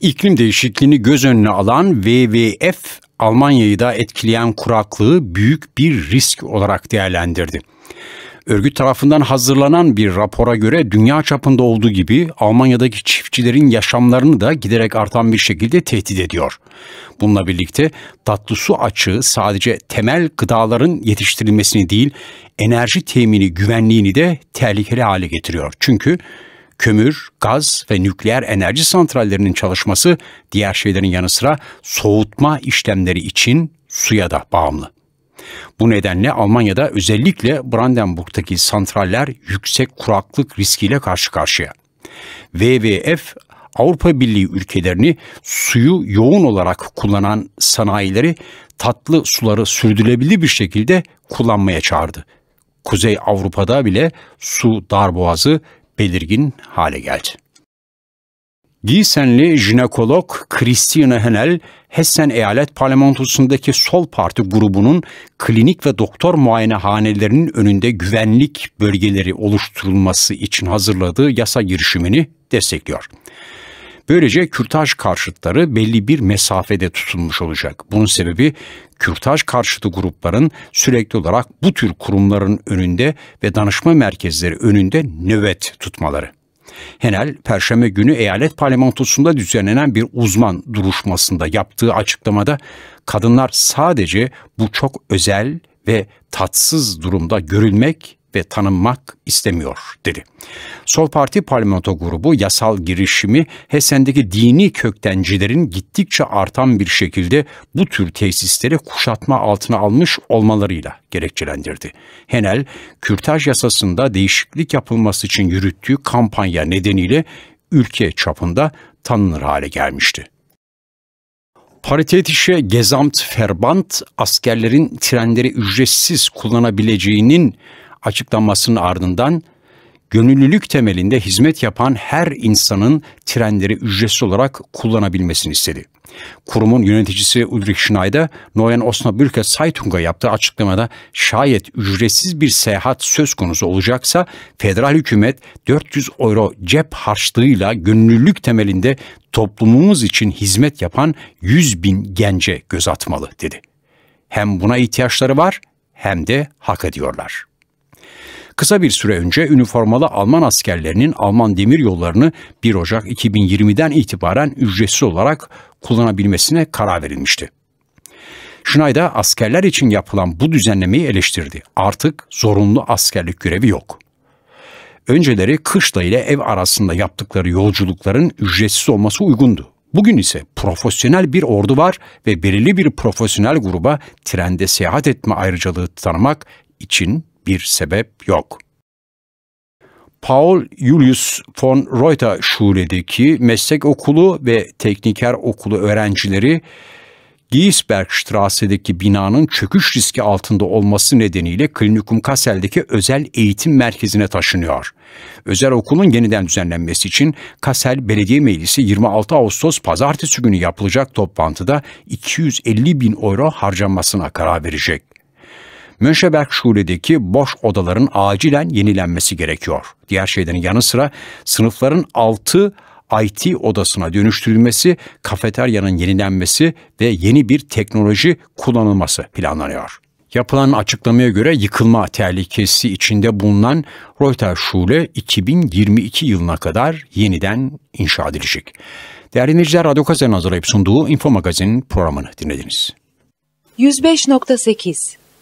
İklim değişikliğini göz önüne alan WWF Almanya'yı da etkileyen kuraklığı büyük bir risk olarak değerlendirdi. Örgüt tarafından hazırlanan bir rapora göre dünya çapında olduğu gibi Almanya'daki çiftçilerin yaşamlarını da giderek artan bir şekilde tehdit ediyor. Bununla birlikte tatlı su açığı sadece temel gıdaların yetiştirilmesini değil, enerji temini güvenliğini de tehlikeli hale getiriyor. Çünkü kömür, gaz ve nükleer enerji santrallerinin çalışması diğer şeylerin yanı sıra soğutma işlemleri için suya da bağımlı. Bu nedenle Almanya'da özellikle Brandenburg'daki santraller yüksek kuraklık riskiyle karşı karşıya. WWF Avrupa Birliği ülkelerini suyu yoğun olarak kullanan sanayileri tatlı suları sürdürülebilir bir şekilde kullanmaya çağırdı. Kuzey Avrupa'da bile su dar boğazı belirgin hale geldi. Giesenli jinekolog Christine Henel, Hessen Eyalet Parlamentosu'ndaki Sol Parti grubunun klinik ve doktor muayenehanelerinin önünde güvenlik bölgeleri oluşturulması için hazırladığı yasa girişimini destekliyor. Böylece kürtaj karşıtları belli bir mesafede tutulmuş olacak. Bunun sebebi kürtaj karşıtı grupların sürekli olarak bu tür kurumların önünde ve danışma merkezleri önünde nöbet tutmaları. Henel, Perşembe günü eyalet parlamentosunda düzenlenen bir uzman duruşmasında yaptığı açıklamada kadınlar sadece bu çok özel ve tatsız durumda görülmek ve tanınmak istemiyor dedi. Sol Parti parlamento grubu yasal girişimi Hesen'deki dini köktencilerin gittikçe artan bir şekilde bu tür tesisleri kuşatma altına almış olmalarıyla gerekçelendirdi. Henel, kürtaj yasasında değişiklik yapılması için yürüttüğü kampanya nedeniyle ülke çapında tanınır hale gelmişti. Paritetişe Gezamt Ferbant askerlerin trenleri ücretsiz kullanabileceğinin açıklanmasının ardından gönüllülük temelinde hizmet yapan her insanın trenleri ücretsiz olarak kullanabilmesini istedi. Kurumun yöneticisi Ulrich Schneider, Noyan Osnabrücke Zeitung'a yaptığı açıklamada şayet ücretsiz bir seyahat söz konusu olacaksa federal hükümet 400 euro cep harçlığıyla gönüllülük temelinde toplumumuz için hizmet yapan 100 bin gence göz atmalı dedi. Hem buna ihtiyaçları var hem de hak ediyorlar.'' Kısa bir süre önce üniformalı Alman askerlerinin Alman demir yollarını 1 Ocak 2020'den itibaren ücretsiz olarak kullanabilmesine karar verilmişti. Schneider askerler için yapılan bu düzenlemeyi eleştirdi. Artık zorunlu askerlik görevi yok. Önceleri kışla ile ev arasında yaptıkları yolculukların ücretsiz olması uygundu. Bugün ise profesyonel bir ordu var ve belirli bir profesyonel gruba trende seyahat etme ayrıcalığı tanımak için bir sebep yok. Paul Julius von Reuter Şule'deki meslek okulu ve tekniker okulu öğrencileri Giesbergstrasse'deki binanın çöküş riski altında olması nedeniyle Klinikum Kassel'deki özel eğitim merkezine taşınıyor. Özel okulun yeniden düzenlenmesi için Kassel Belediye Meclisi 26 Ağustos Pazartesi günü yapılacak toplantıda 250 bin euro harcanmasına karar verecek. Mönşeberg Şule'deki boş odaların acilen yenilenmesi gerekiyor. Diğer şeylerin yanı sıra sınıfların 6 IT odasına dönüştürülmesi, kafeteryanın yenilenmesi ve yeni bir teknoloji kullanılması planlanıyor. Yapılan açıklamaya göre yıkılma tehlikesi içinde bulunan Reuters Şule 2022 yılına kadar yeniden inşa edilecek. Değerli dinleyiciler, Radyo Kazan hazırlayıp sunduğu Info Magazin programını dinlediniz. 105.8